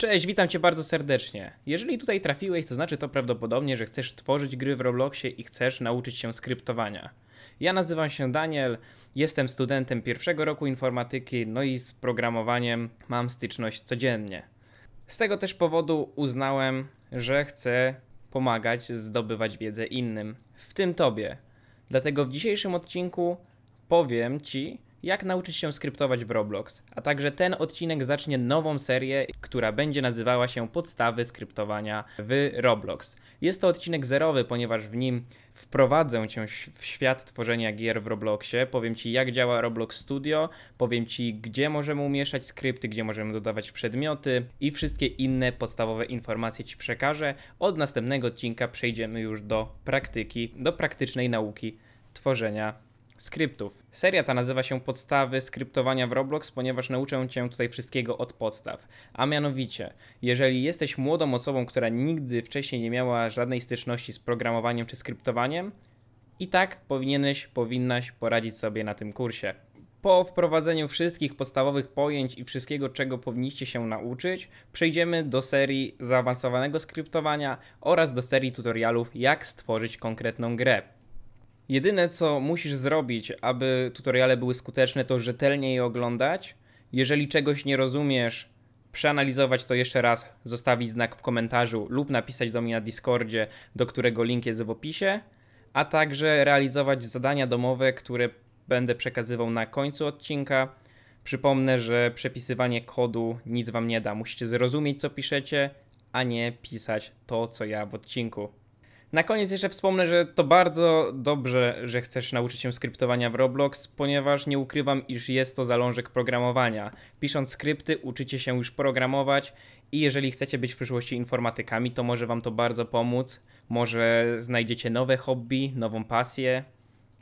Cześć, witam Cię bardzo serdecznie. Jeżeli tutaj trafiłeś, to znaczy to prawdopodobnie, że chcesz tworzyć gry w Robloxie i chcesz nauczyć się skryptowania. Ja nazywam się Daniel, jestem studentem pierwszego roku informatyki, no i z programowaniem mam styczność codziennie. Z tego też powodu uznałem, że chcę pomagać zdobywać wiedzę innym, w tym Tobie. Dlatego w dzisiejszym odcinku powiem Ci, jak nauczyć się skryptować w Roblox, a także ten odcinek zacznie nową serię, która będzie nazywała się Podstawy skryptowania w Roblox. Jest to odcinek zerowy, ponieważ w nim wprowadzę cię w świat tworzenia gier w Robloxie, powiem ci jak działa Roblox Studio, powiem ci gdzie możemy umieszczać skrypty, gdzie możemy dodawać przedmioty i wszystkie inne podstawowe informacje ci przekażę. Od następnego odcinka przejdziemy już do praktyki, do praktycznej nauki tworzenia skryptów. Seria ta nazywa się Podstawy skryptowania w Roblox, ponieważ nauczę Cię tutaj wszystkiego od podstaw. A mianowicie, jeżeli jesteś młodą osobą, która nigdy wcześniej nie miała żadnej styczności z programowaniem czy skryptowaniem, i tak powinieneś, powinnaś poradzić sobie na tym kursie. Po wprowadzeniu wszystkich podstawowych pojęć i wszystkiego, czego powinniście się nauczyć, przejdziemy do serii zaawansowanego skryptowania oraz do serii tutorialów, jak stworzyć konkretną grę. Jedyne, co musisz zrobić, aby tutoriale były skuteczne, to rzetelnie je oglądać. Jeżeli czegoś nie rozumiesz, przeanalizować to jeszcze raz, zostawić znak w komentarzu lub napisać do mnie na Discordzie, do którego link jest w opisie, a także realizować zadania domowe, które będę przekazywał na końcu odcinka. Przypomnę, że przepisywanie kodu nic wam nie da. Musicie zrozumieć, co piszecie, a nie pisać to, co ja w odcinku. Na koniec jeszcze wspomnę, że to bardzo dobrze, że chcesz nauczyć się skryptowania w Roblox, ponieważ nie ukrywam, iż jest to zalążek programowania. Pisząc skrypty uczycie się już programować i jeżeli chcecie być w przyszłości informatykami, to może wam to bardzo pomóc. Może znajdziecie nowe hobby, nową pasję,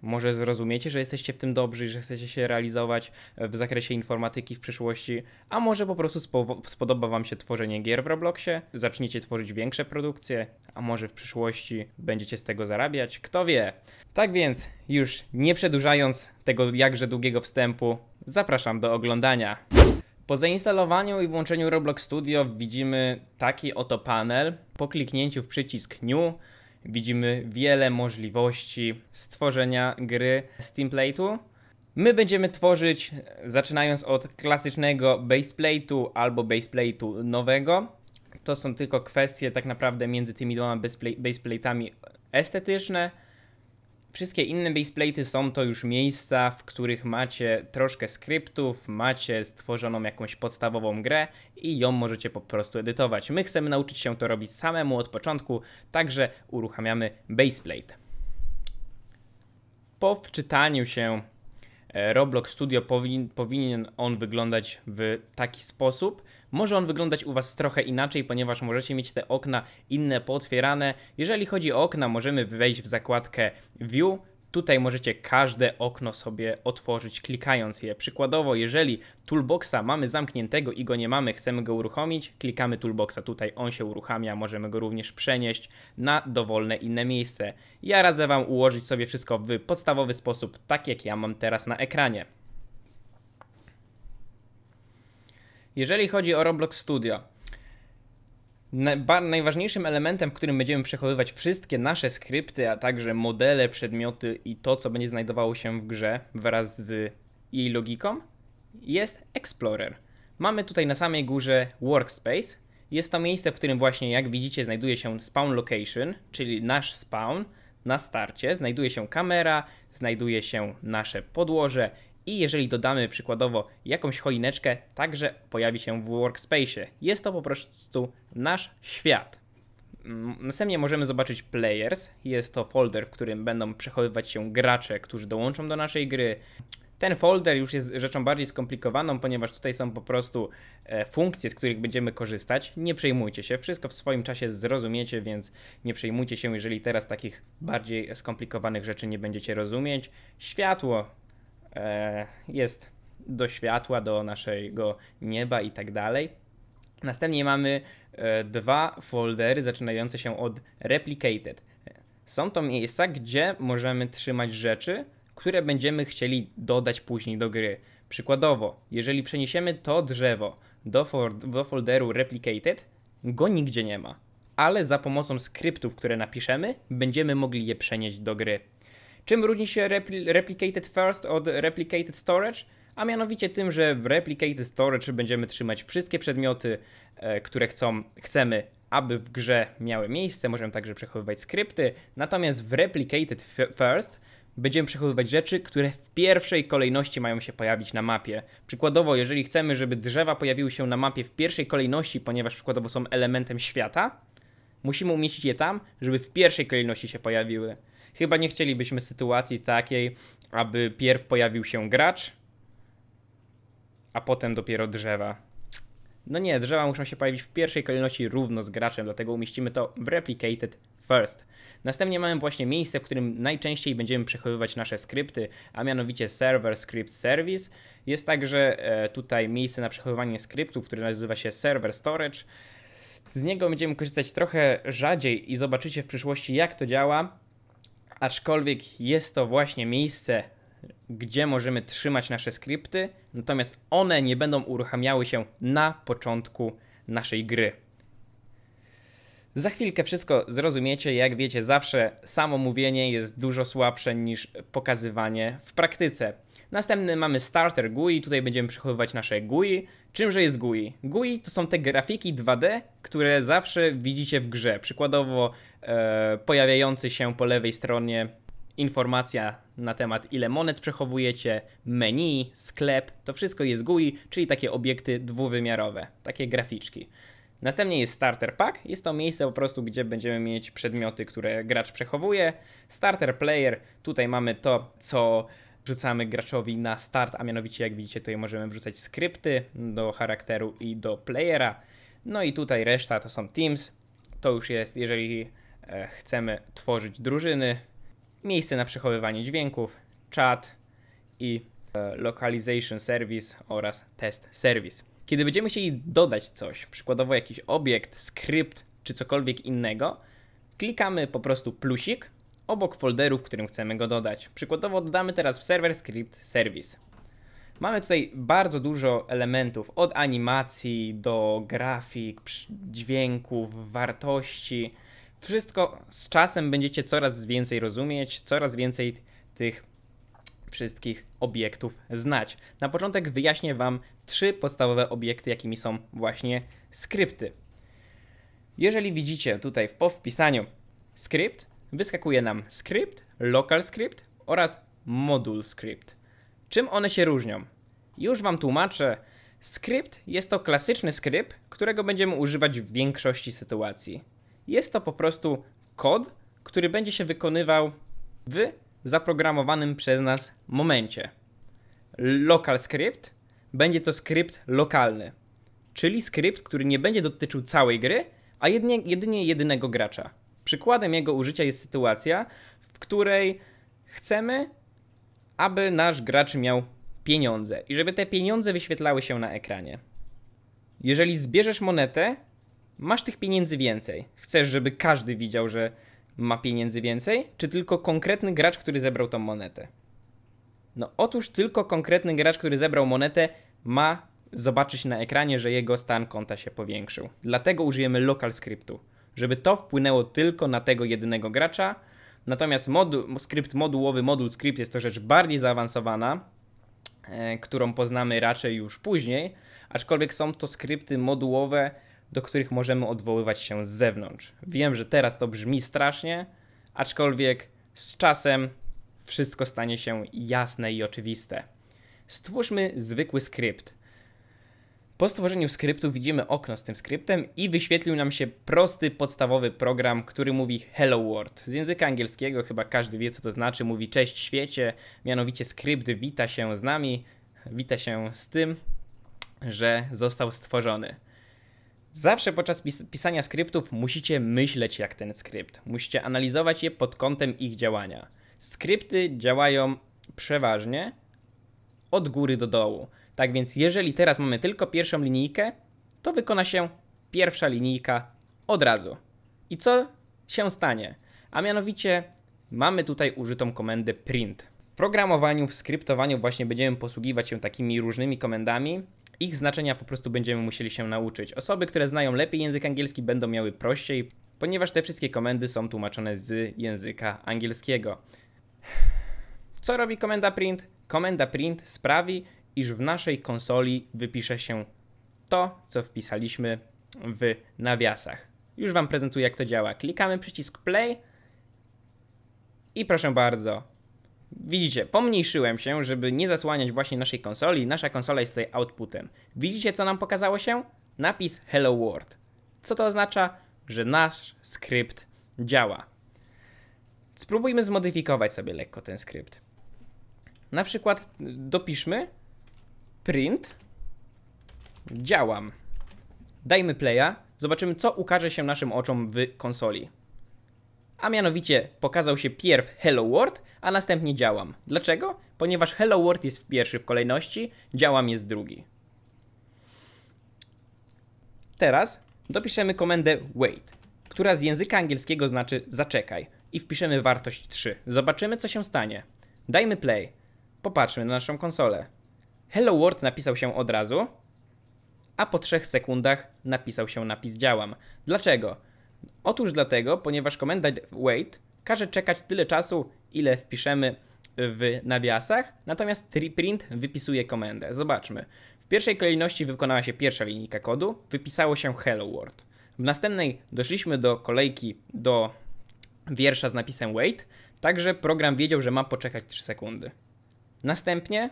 może zrozumiecie, że jesteście w tym dobrzy i że chcecie się realizować e, w zakresie informatyki w przyszłości, a może po prostu spodoba Wam się tworzenie gier w Robloxie, zaczniecie tworzyć większe produkcje, a może w przyszłości będziecie z tego zarabiać, kto wie. Tak więc, już nie przedłużając tego jakże długiego wstępu, zapraszam do oglądania. Po zainstalowaniu i włączeniu Roblox Studio widzimy taki oto panel. Po kliknięciu w przycisk New widzimy wiele możliwości stworzenia gry z template'u. My będziemy tworzyć, zaczynając od klasycznego baseplate'u albo baseplate'u nowego. To są tylko kwestie tak naprawdę między tymi dwoma baseplate'ami estetyczne Wszystkie inne baseplate'y są to już miejsca, w których macie troszkę skryptów, macie stworzoną jakąś podstawową grę i ją możecie po prostu edytować. My chcemy nauczyć się to robić samemu od początku, także uruchamiamy baseplate. Po wczytaniu się E, Roblox Studio powin, powinien on wyglądać w taki sposób. Może on wyglądać u Was trochę inaczej, ponieważ możecie mieć te okna inne pootwierane. Jeżeli chodzi o okna, możemy wejść w zakładkę View, Tutaj możecie każde okno sobie otworzyć klikając je. Przykładowo, jeżeli toolboxa mamy zamkniętego i go nie mamy, chcemy go uruchomić, klikamy toolboxa tutaj, on się uruchamia, możemy go również przenieść na dowolne inne miejsce. Ja radzę Wam ułożyć sobie wszystko w podstawowy sposób, tak jak ja mam teraz na ekranie. Jeżeli chodzi o Roblox Studio, Najważniejszym elementem, w którym będziemy przechowywać wszystkie nasze skrypty, a także modele, przedmioty i to, co będzie znajdowało się w grze wraz z jej logiką, jest Explorer. Mamy tutaj na samej górze Workspace. Jest to miejsce, w którym właśnie, jak widzicie, znajduje się spawn location, czyli nasz spawn na starcie. Znajduje się kamera, znajduje się nasze podłoże i jeżeli dodamy przykładowo jakąś choineczkę, także pojawi się w workspace. Jest to po prostu nasz świat. Mm, następnie możemy zobaczyć Players. Jest to folder, w którym będą przechowywać się gracze, którzy dołączą do naszej gry. Ten folder już jest rzeczą bardziej skomplikowaną, ponieważ tutaj są po prostu e, funkcje, z których będziemy korzystać. Nie przejmujcie się, wszystko w swoim czasie zrozumiecie, więc nie przejmujcie się, jeżeli teraz takich bardziej skomplikowanych rzeczy nie będziecie rozumieć. Światło E, jest do światła, do naszego nieba i tak dalej. Następnie mamy e, dwa foldery zaczynające się od replicated. Są to miejsca, gdzie możemy trzymać rzeczy, które będziemy chcieli dodać później do gry. Przykładowo, jeżeli przeniesiemy to drzewo do, do folderu replicated, go nigdzie nie ma, ale za pomocą skryptów, które napiszemy, będziemy mogli je przenieść do gry. Czym różni się repl Replicated First od Replicated Storage? A mianowicie tym, że w Replicated Storage będziemy trzymać wszystkie przedmioty, e, które chcą, chcemy, aby w grze miały miejsce. Możemy także przechowywać skrypty. Natomiast w Replicated First będziemy przechowywać rzeczy, które w pierwszej kolejności mają się pojawić na mapie. Przykładowo, jeżeli chcemy, żeby drzewa pojawiły się na mapie w pierwszej kolejności, ponieważ przykładowo są elementem świata, musimy umieścić je tam, żeby w pierwszej kolejności się pojawiły. Chyba nie chcielibyśmy sytuacji takiej, aby pierw pojawił się gracz, a potem dopiero drzewa. No nie, drzewa muszą się pojawić w pierwszej kolejności równo z graczem, dlatego umieścimy to w Replicated First. Następnie mamy właśnie miejsce, w którym najczęściej będziemy przechowywać nasze skrypty, a mianowicie Server Script Service. Jest także e, tutaj miejsce na przechowywanie skryptów, które nazywa się Server Storage. Z niego będziemy korzystać trochę rzadziej i zobaczycie w przyszłości jak to działa aczkolwiek jest to właśnie miejsce, gdzie możemy trzymać nasze skrypty, natomiast one nie będą uruchamiały się na początku naszej gry. Za chwilkę wszystko zrozumiecie. Jak wiecie, zawsze samo mówienie jest dużo słabsze niż pokazywanie w praktyce. Następny mamy starter GUI, tutaj będziemy przechowywać nasze GUI. Czymże jest GUI? GUI to są te grafiki 2D, które zawsze widzicie w grze. Przykładowo E, pojawiający się po lewej stronie informacja na temat ile monet przechowujecie, menu, sklep, to wszystko jest GUI, czyli takie obiekty dwuwymiarowe, takie graficzki. Następnie jest Starter Pack. Jest to miejsce po prostu, gdzie będziemy mieć przedmioty, które gracz przechowuje. Starter Player, tutaj mamy to, co wrzucamy graczowi na start, a mianowicie jak widzicie tutaj możemy wrzucać skrypty do charakteru i do playera. No i tutaj reszta to są Teams. To już jest, jeżeli E, chcemy tworzyć drużyny, miejsce na przechowywanie dźwięków, chat i e, localization service oraz test service. Kiedy będziemy chcieli dodać coś, przykładowo jakiś obiekt, skrypt czy cokolwiek innego, klikamy po prostu plusik obok folderu, w którym chcemy go dodać. Przykładowo dodamy teraz w server script service. Mamy tutaj bardzo dużo elementów, od animacji do grafik, dźwięków, wartości, wszystko z czasem będziecie coraz więcej rozumieć, coraz więcej tych wszystkich obiektów znać. Na początek wyjaśnię Wam trzy podstawowe obiekty, jakimi są właśnie skrypty. Jeżeli widzicie tutaj po wpisaniu skrypt, wyskakuje nam skrypt, local script oraz modul script. Czym one się różnią? Już Wam tłumaczę. Skrypt jest to klasyczny skrypt, którego będziemy używać w większości sytuacji. Jest to po prostu kod, który będzie się wykonywał w zaprogramowanym przez nas momencie. Local script będzie to skrypt lokalny, czyli skrypt, który nie będzie dotyczył całej gry, a jedynie, jedynie jedynego gracza. Przykładem jego użycia jest sytuacja, w której chcemy, aby nasz gracz miał pieniądze i żeby te pieniądze wyświetlały się na ekranie. Jeżeli zbierzesz monetę, masz tych pieniędzy więcej? Chcesz, żeby każdy widział, że ma pieniędzy więcej? Czy tylko konkretny gracz, który zebrał tą monetę? No otóż tylko konkretny gracz, który zebrał monetę, ma zobaczyć na ekranie, że jego stan konta się powiększył. Dlatego użyjemy local skryptu, żeby to wpłynęło tylko na tego jedynego gracza. Natomiast modu skrypt modułowy, modul skrypt jest to rzecz bardziej zaawansowana, e, którą poznamy raczej już później, aczkolwiek są to skrypty modułowe, do których możemy odwoływać się z zewnątrz. Wiem, że teraz to brzmi strasznie, aczkolwiek z czasem wszystko stanie się jasne i oczywiste. Stwórzmy zwykły skrypt. Po stworzeniu skryptu widzimy okno z tym skryptem i wyświetlił nam się prosty, podstawowy program, który mówi Hello World. Z języka angielskiego chyba każdy wie, co to znaczy. Mówi cześć świecie, mianowicie skrypt wita się z nami, wita się z tym, że został stworzony. Zawsze podczas pis pisania skryptów musicie myśleć jak ten skrypt. Musicie analizować je pod kątem ich działania. Skrypty działają przeważnie od góry do dołu. Tak więc jeżeli teraz mamy tylko pierwszą linijkę, to wykona się pierwsza linijka od razu. I co się stanie? A mianowicie mamy tutaj użytą komendę print. W programowaniu, w skryptowaniu właśnie będziemy posługiwać się takimi różnymi komendami, ich znaczenia po prostu będziemy musieli się nauczyć. Osoby, które znają lepiej język angielski będą miały prościej, ponieważ te wszystkie komendy są tłumaczone z języka angielskiego. Co robi komenda print? Komenda print sprawi, iż w naszej konsoli wypisze się to, co wpisaliśmy w nawiasach. Już Wam prezentuję, jak to działa. Klikamy przycisk play i proszę bardzo, Widzicie, pomniejszyłem się, żeby nie zasłaniać właśnie naszej konsoli. Nasza konsola jest tutaj outputem. Widzicie, co nam pokazało się? Napis Hello World. Co to oznacza? Że nasz skrypt działa. Spróbujmy zmodyfikować sobie lekko ten skrypt. Na przykład dopiszmy print działam. Dajmy playa, zobaczymy co ukaże się naszym oczom w konsoli. A mianowicie pokazał się pierw Hello World, a następnie działam. Dlaczego? Ponieważ Hello World jest w pierwszy w kolejności, działam jest drugi. Teraz dopiszemy komendę wait, która z języka angielskiego znaczy zaczekaj i wpiszemy wartość 3. Zobaczymy co się stanie. Dajmy play. Popatrzmy na naszą konsolę. Hello World napisał się od razu, a po 3 sekundach napisał się napis działam. Dlaczego? Otóż dlatego, ponieważ komenda wait każe czekać tyle czasu, ile wpiszemy w nawiasach, natomiast reprint wypisuje komendę. Zobaczmy. W pierwszej kolejności wykonała się pierwsza linijka kodu, wypisało się hello world. W następnej doszliśmy do kolejki do wiersza z napisem wait, także program wiedział, że ma poczekać 3 sekundy. Następnie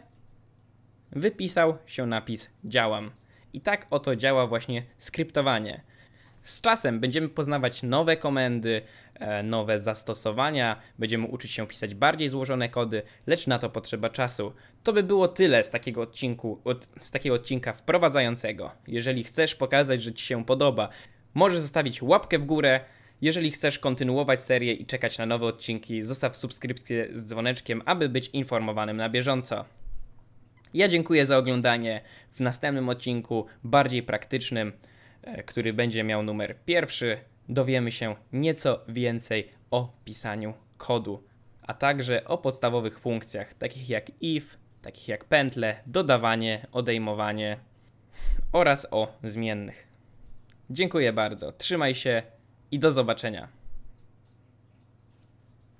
wypisał się napis działam. I tak oto działa właśnie skryptowanie. Z czasem będziemy poznawać nowe komendy, e, nowe zastosowania, będziemy uczyć się pisać bardziej złożone kody, lecz na to potrzeba czasu. To by było tyle z takiego, odcinku, od, z takiego odcinka wprowadzającego. Jeżeli chcesz pokazać, że Ci się podoba, możesz zostawić łapkę w górę. Jeżeli chcesz kontynuować serię i czekać na nowe odcinki, zostaw subskrypcję z dzwoneczkiem, aby być informowanym na bieżąco. Ja dziękuję za oglądanie. W następnym odcinku, bardziej praktycznym, E, który będzie miał numer pierwszy, dowiemy się nieco więcej o pisaniu kodu, a także o podstawowych funkcjach, takich jak if, takich jak pętle, dodawanie, odejmowanie oraz o zmiennych. Dziękuję bardzo, trzymaj się i do zobaczenia.